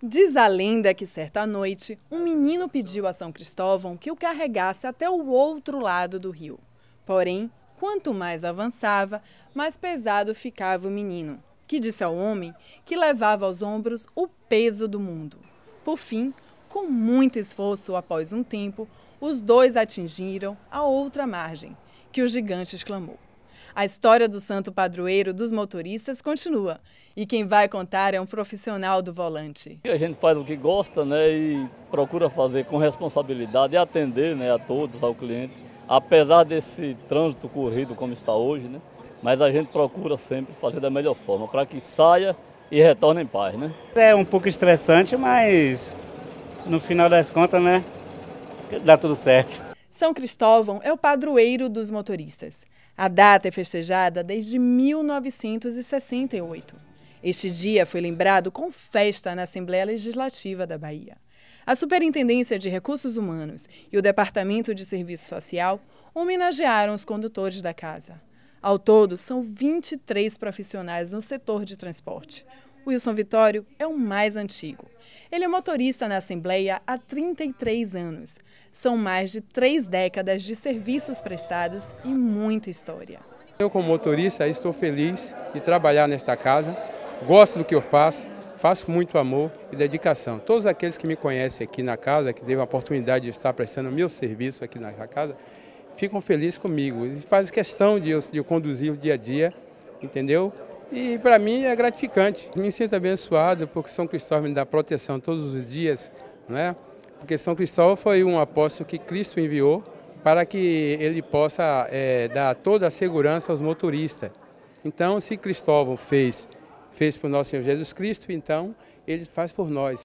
Diz a lenda que certa noite, um menino pediu a São Cristóvão que o carregasse até o outro lado do rio. Porém, quanto mais avançava, mais pesado ficava o menino, que disse ao homem que levava aos ombros o peso do mundo. Por fim, com muito esforço, após um tempo, os dois atingiram a outra margem, que o gigante exclamou: a história do santo padroeiro dos motoristas continua e quem vai contar é um profissional do volante. A gente faz o que gosta né, e procura fazer com responsabilidade e atender né, a todos, ao cliente, apesar desse trânsito corrido como está hoje, né, mas a gente procura sempre fazer da melhor forma para que saia e retorne em paz. Né. É um pouco estressante, mas no final das contas né, dá tudo certo. São Cristóvão é o padroeiro dos motoristas. A data é festejada desde 1968. Este dia foi lembrado com festa na Assembleia Legislativa da Bahia. A Superintendência de Recursos Humanos e o Departamento de Serviço Social homenagearam os condutores da casa. Ao todo, são 23 profissionais no setor de transporte. Wilson Vitório é o mais antigo. Ele é motorista na Assembleia há 33 anos. São mais de três décadas de serviços prestados e muita história. Eu, como motorista, estou feliz de trabalhar nesta casa. Gosto do que eu faço, faço com muito amor e dedicação. Todos aqueles que me conhecem aqui na casa, que teve a oportunidade de estar prestando meu serviço aqui na casa, ficam felizes comigo. Eles fazem questão de eu, de eu conduzir o dia a dia, entendeu? E para mim é gratificante. Me sinto abençoado porque São Cristóvão me dá proteção todos os dias, né? Porque São Cristóvão foi um apóstolo que Cristo enviou para que ele possa é, dar toda a segurança aos motoristas. Então, se Cristóvão fez, fez por nosso Senhor Jesus Cristo, então ele faz por nós.